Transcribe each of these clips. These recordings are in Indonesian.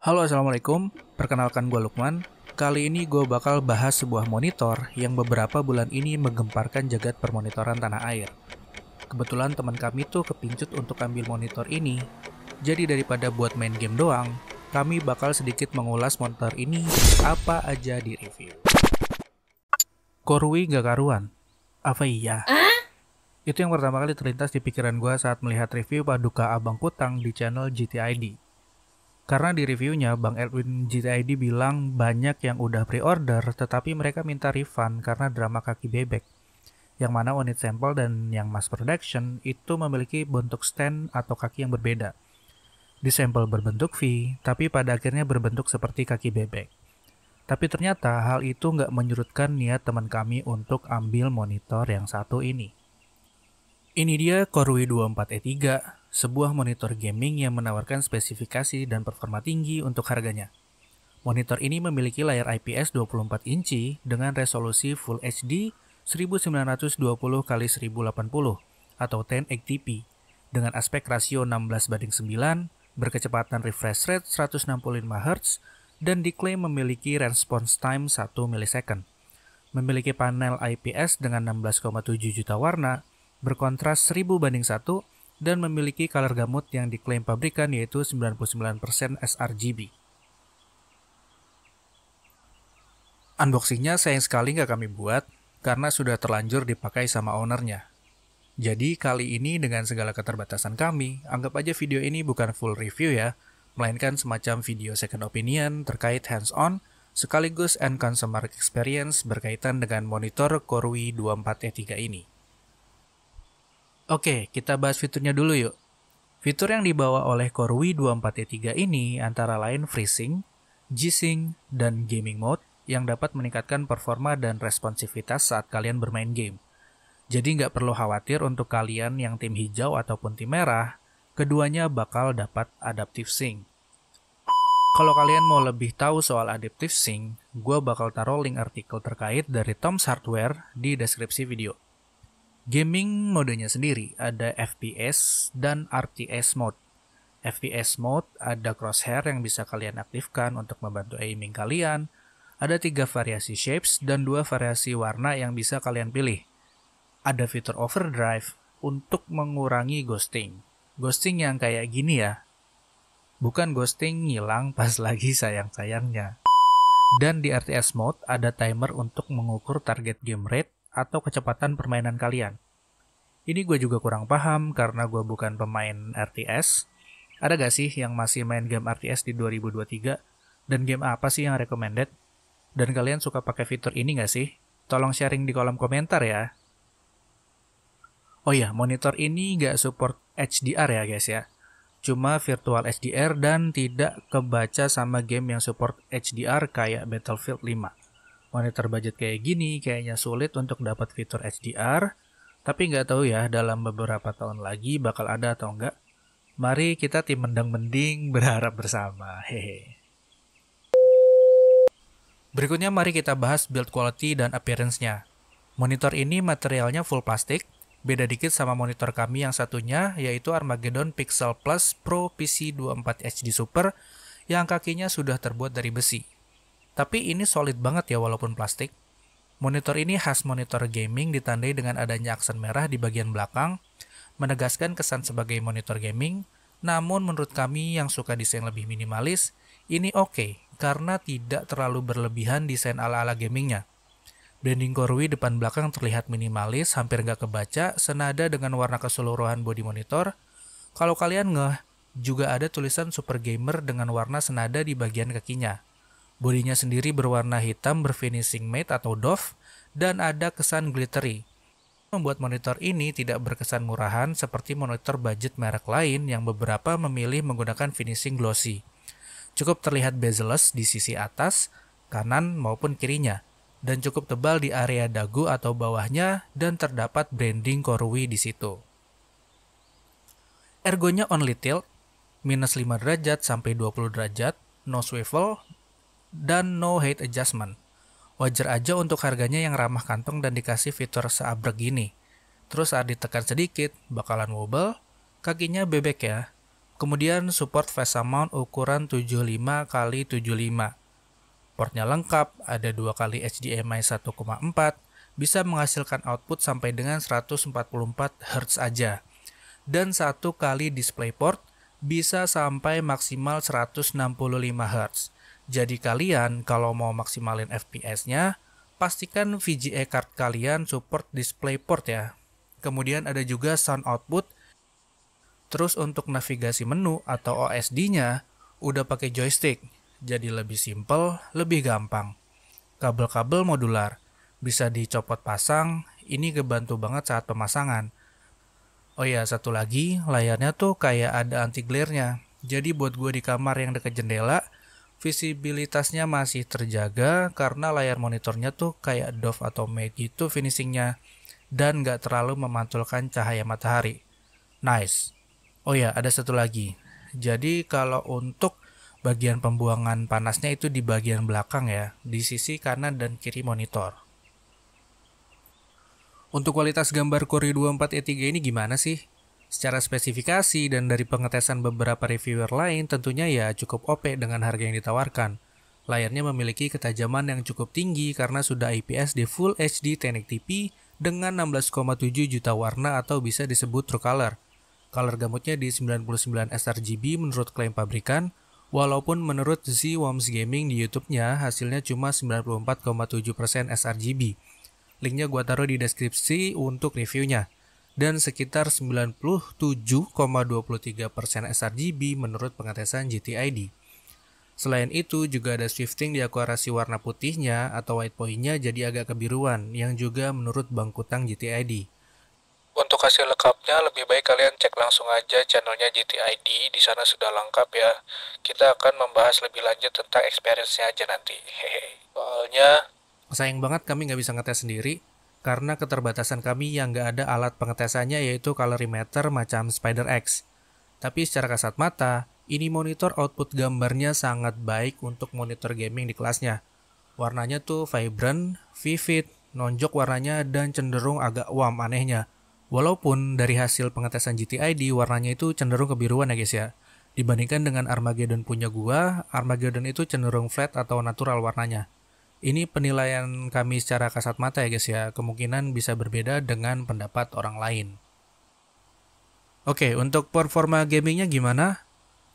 Halo Assalamualaikum, perkenalkan gue Lukman. Kali ini gue bakal bahas sebuah monitor yang beberapa bulan ini menggemparkan jagat permonitoran tanah air. Kebetulan teman kami tuh kepincut untuk ambil monitor ini, jadi daripada buat main game doang, kami bakal sedikit mengulas monitor ini apa aja di review. Korui gak karuan? Apa iya? Huh? Itu yang pertama kali terlintas di pikiran gue saat melihat review Paduka Abang Kutang di channel GTID karena di reviewnya Bang Edwin GTID bilang banyak yang udah pre-order tetapi mereka minta refund karena drama kaki bebek. Yang mana unit sampel dan yang mass production itu memiliki bentuk stand atau kaki yang berbeda. Di sampel berbentuk V, tapi pada akhirnya berbentuk seperti kaki bebek. Tapi ternyata hal itu nggak menyurutkan niat teman kami untuk ambil monitor yang satu ini. Ini dia Corui 24E3 sebuah monitor gaming yang menawarkan spesifikasi dan performa tinggi untuk harganya. Monitor ini memiliki layar IPS 24 inci dengan resolusi Full HD 1920 x 1080 atau 1080p dengan aspek rasio 16 banding 9, berkecepatan refresh rate 165Hz, dan diklaim memiliki response time 1 ms, Memiliki panel IPS dengan 16,7 juta warna, berkontras 1000 banding 1, dan memiliki color gamut yang diklaim pabrikan yaitu 99% sRGB. Unboxingnya sayang sekali nggak kami buat, karena sudah terlanjur dipakai sama ownernya. Jadi kali ini dengan segala keterbatasan kami, anggap aja video ini bukan full review ya, melainkan semacam video second opinion terkait hands-on, sekaligus end consumer experience berkaitan dengan monitor Corui 24E3 e ini. Oke, kita bahas fiturnya dulu yuk. Fitur yang dibawa oleh Core W24T3 ini antara lain FreeSync, G-Sync, dan Gaming Mode yang dapat meningkatkan performa dan responsivitas saat kalian bermain game. Jadi nggak perlu khawatir untuk kalian yang tim hijau ataupun tim merah, keduanya bakal dapat Adaptive Sync. Kalau kalian mau lebih tahu soal Adaptive Sync, gue bakal taruh link artikel terkait dari Tom's Hardware di deskripsi video. Gaming modenya sendiri ada FPS dan RTS mode. FPS mode ada crosshair yang bisa kalian aktifkan untuk membantu aiming kalian. Ada tiga variasi shapes dan dua variasi warna yang bisa kalian pilih. Ada fitur overdrive untuk mengurangi ghosting. Ghosting yang kayak gini ya. Bukan ghosting ngilang pas lagi sayang-sayangnya. Dan di RTS mode ada timer untuk mengukur target game rate atau kecepatan permainan kalian. Ini gue juga kurang paham karena gue bukan pemain RTS. Ada gak sih yang masih main game RTS di 2023? Dan game apa sih yang recommended? Dan kalian suka pakai fitur ini gak sih? Tolong sharing di kolom komentar ya. Oh ya, monitor ini gak support HDR ya guys ya. Cuma virtual HDR dan tidak kebaca sama game yang support HDR kayak Battlefield 5 monitor budget kayak gini kayaknya sulit untuk dapat fitur HDR, tapi nggak tahu ya dalam beberapa tahun lagi bakal ada atau nggak. Mari kita tim mendang-mending berharap bersama. Hehe. Berikutnya mari kita bahas build quality dan appearance-nya. Monitor ini materialnya full plastik, beda dikit sama monitor kami yang satunya yaitu Armageddon Pixel Plus Pro PC24 HD Super yang kakinya sudah terbuat dari besi. Tapi ini solid banget ya walaupun plastik. Monitor ini khas monitor gaming ditandai dengan adanya aksen merah di bagian belakang, menegaskan kesan sebagai monitor gaming, namun menurut kami yang suka desain lebih minimalis, ini oke okay, karena tidak terlalu berlebihan desain ala-ala gamingnya. Branding Korwi depan belakang terlihat minimalis, hampir nggak kebaca, senada dengan warna keseluruhan body monitor. Kalau kalian ngeh, juga ada tulisan Super Gamer dengan warna senada di bagian kakinya. Bodinya sendiri berwarna hitam berfinishing matte atau doff dan ada kesan glittery. Membuat monitor ini tidak berkesan murahan seperti monitor budget merek lain yang beberapa memilih menggunakan finishing glossy. Cukup terlihat bezel di sisi atas, kanan maupun kirinya, dan cukup tebal di area dagu atau bawahnya dan terdapat branding Korui di situ. Ergonya only tilt, minus 5 derajat sampai 20 derajat, no swivel, dan no height adjustment. Wajar aja untuk harganya yang ramah kantong dan dikasih fitur seabrek gini. Terus saat ditekan sedikit, bakalan wobble, kakinya bebek ya. Kemudian support face mount ukuran 75 x 75. Portnya lengkap, ada dua kali HDMI 1,4, bisa menghasilkan output sampai dengan 144 Hz aja. Dan satu kali Display Port bisa sampai maksimal 165 Hz. Jadi kalian kalau mau maksimalin FPS-nya, pastikan VGA card kalian support DisplayPort ya. Kemudian ada juga sound output. Terus untuk navigasi menu atau OSD-nya udah pakai joystick. Jadi lebih simple, lebih gampang. Kabel-kabel modular bisa dicopot pasang, ini kebantu banget saat pemasangan. Oh ya, satu lagi, layarnya tuh kayak ada anti glare-nya. Jadi buat gue di kamar yang dekat jendela, visibilitasnya masih terjaga karena layar monitornya tuh kayak Dove atau matte gitu finishingnya dan nggak terlalu memantulkan cahaya matahari. Nice. Oh ya, ada satu lagi. Jadi kalau untuk bagian pembuangan panasnya itu di bagian belakang ya, di sisi kanan dan kiri monitor. Untuk kualitas gambar Core 24 E3 e ini gimana sih? Secara spesifikasi dan dari pengetesan beberapa reviewer lain tentunya ya cukup OP dengan harga yang ditawarkan. Layarnya memiliki ketajaman yang cukup tinggi karena sudah IPS di Full HD 1080p dengan 16,7 juta warna atau bisa disebut true color. Color gamutnya di 99 sRGB menurut klaim pabrikan, walaupun menurut Z Worms Gaming di YouTube-nya hasilnya cuma 94,7% sRGB. Linknya gua taruh di deskripsi untuk reviewnya dan sekitar 97,23% sRGB menurut pengetesan GTID. Selain itu, juga ada shifting di akurasi warna putihnya atau white pointnya jadi agak kebiruan, yang juga menurut Bang Kutang GTID. Untuk hasil lengkapnya, lebih baik kalian cek langsung aja channelnya GTID, di sana sudah lengkap ya. Kita akan membahas lebih lanjut tentang experience-nya aja nanti. Hehehe. Soalnya... Sayang banget kami nggak bisa ngetes sendiri, karena keterbatasan kami yang nggak ada alat pengetesannya yaitu colorimeter macam Spider X. Tapi secara kasat mata, ini monitor output gambarnya sangat baik untuk monitor gaming di kelasnya. Warnanya tuh vibrant, vivid, nonjok warnanya dan cenderung agak warm anehnya. Walaupun dari hasil pengetesan GTID warnanya itu cenderung kebiruan ya guys ya. Dibandingkan dengan Armageddon punya gua, Armageddon itu cenderung flat atau natural warnanya. Ini penilaian kami secara kasat mata ya guys ya, kemungkinan bisa berbeda dengan pendapat orang lain. Oke, untuk performa gamingnya gimana?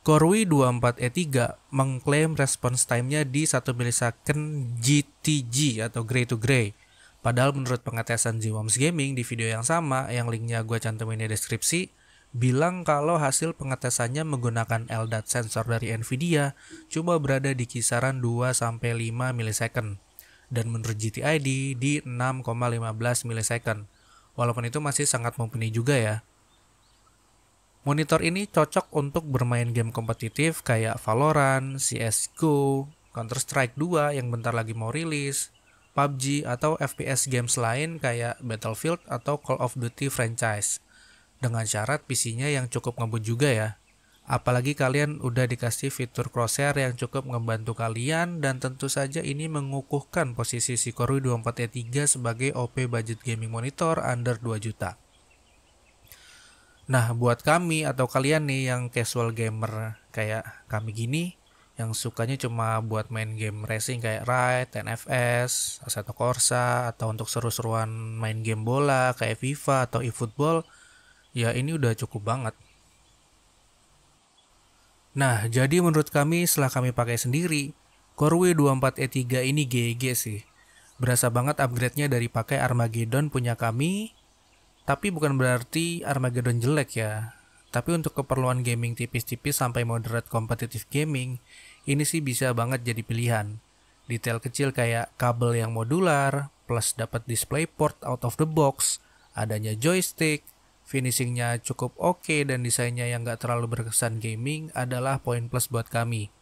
Korwi 24E3 e mengklaim response time-nya di 1 milisecond GTG atau Gray to Gray. Padahal menurut pengetesan Zwoms Gaming di video yang sama yang linknya gue cantumin di deskripsi, bilang kalau hasil pengetesannya menggunakan LDAT sensor dari Nvidia cuma berada di kisaran 2-5 ms dan menurut GTID di 6,15 ms Walaupun itu masih sangat mumpuni juga ya. Monitor ini cocok untuk bermain game kompetitif kayak Valorant, CSGO, Counter-Strike 2 yang bentar lagi mau rilis, PUBG atau FPS games lain kayak Battlefield atau Call of Duty franchise dengan syarat PC-nya yang cukup ngebut juga ya. Apalagi kalian udah dikasih fitur crosshair yang cukup membantu kalian dan tentu saja ini mengukuhkan posisi si Koroi e 24E3 sebagai OP budget gaming monitor under 2 juta. Nah, buat kami atau kalian nih yang casual gamer kayak kami gini yang sukanya cuma buat main game racing kayak Ride, NFS, Assetto Corsa atau untuk seru-seruan main game bola kayak FIFA atau eFootball, ya ini udah cukup banget. Nah, jadi menurut kami setelah kami pakai sendiri, Core W24E3 e ini GG sih. Berasa banget upgrade-nya dari pakai Armageddon punya kami, tapi bukan berarti Armageddon jelek ya. Tapi untuk keperluan gaming tipis-tipis sampai moderate competitive gaming, ini sih bisa banget jadi pilihan. Detail kecil kayak kabel yang modular, plus dapat display port out of the box, adanya joystick, finishingnya cukup oke okay dan desainnya yang gak terlalu berkesan gaming adalah poin plus buat kami.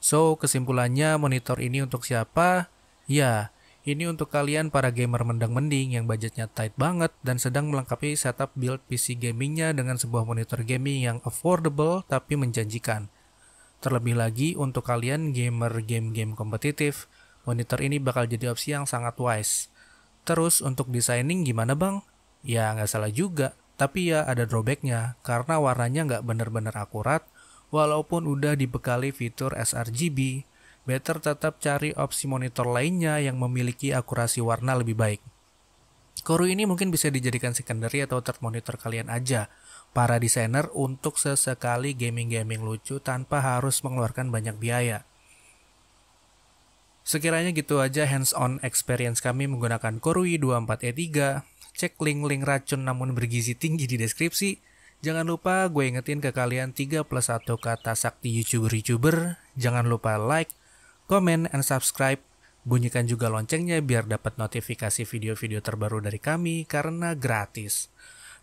So, kesimpulannya monitor ini untuk siapa? Ya, ini untuk kalian para gamer mendang-mending yang budgetnya tight banget dan sedang melengkapi setup build PC gamingnya dengan sebuah monitor gaming yang affordable tapi menjanjikan. Terlebih lagi untuk kalian gamer game-game kompetitif, monitor ini bakal jadi opsi yang sangat wise. Terus untuk designing gimana bang? Ya nggak salah juga, tapi ya ada drawbacknya karena warnanya nggak bener-bener akurat walaupun udah dibekali fitur sRGB. Better tetap cari opsi monitor lainnya yang memiliki akurasi warna lebih baik. Koru ini mungkin bisa dijadikan secondary atau third monitor kalian aja, para desainer untuk sesekali gaming-gaming lucu tanpa harus mengeluarkan banyak biaya. Sekiranya gitu aja hands-on experience kami menggunakan Korui 24E3 Cek link-link racun namun bergizi tinggi di deskripsi. Jangan lupa gue ingetin ke kalian plus 1 kata sakti YouTuber-YouTuber. Jangan lupa like, comment, and subscribe. Bunyikan juga loncengnya biar dapat notifikasi video-video terbaru dari kami karena gratis.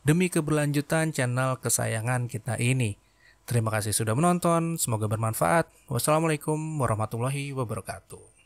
Demi keberlanjutan channel kesayangan kita ini. Terima kasih sudah menonton, semoga bermanfaat. Wassalamualaikum warahmatullahi wabarakatuh.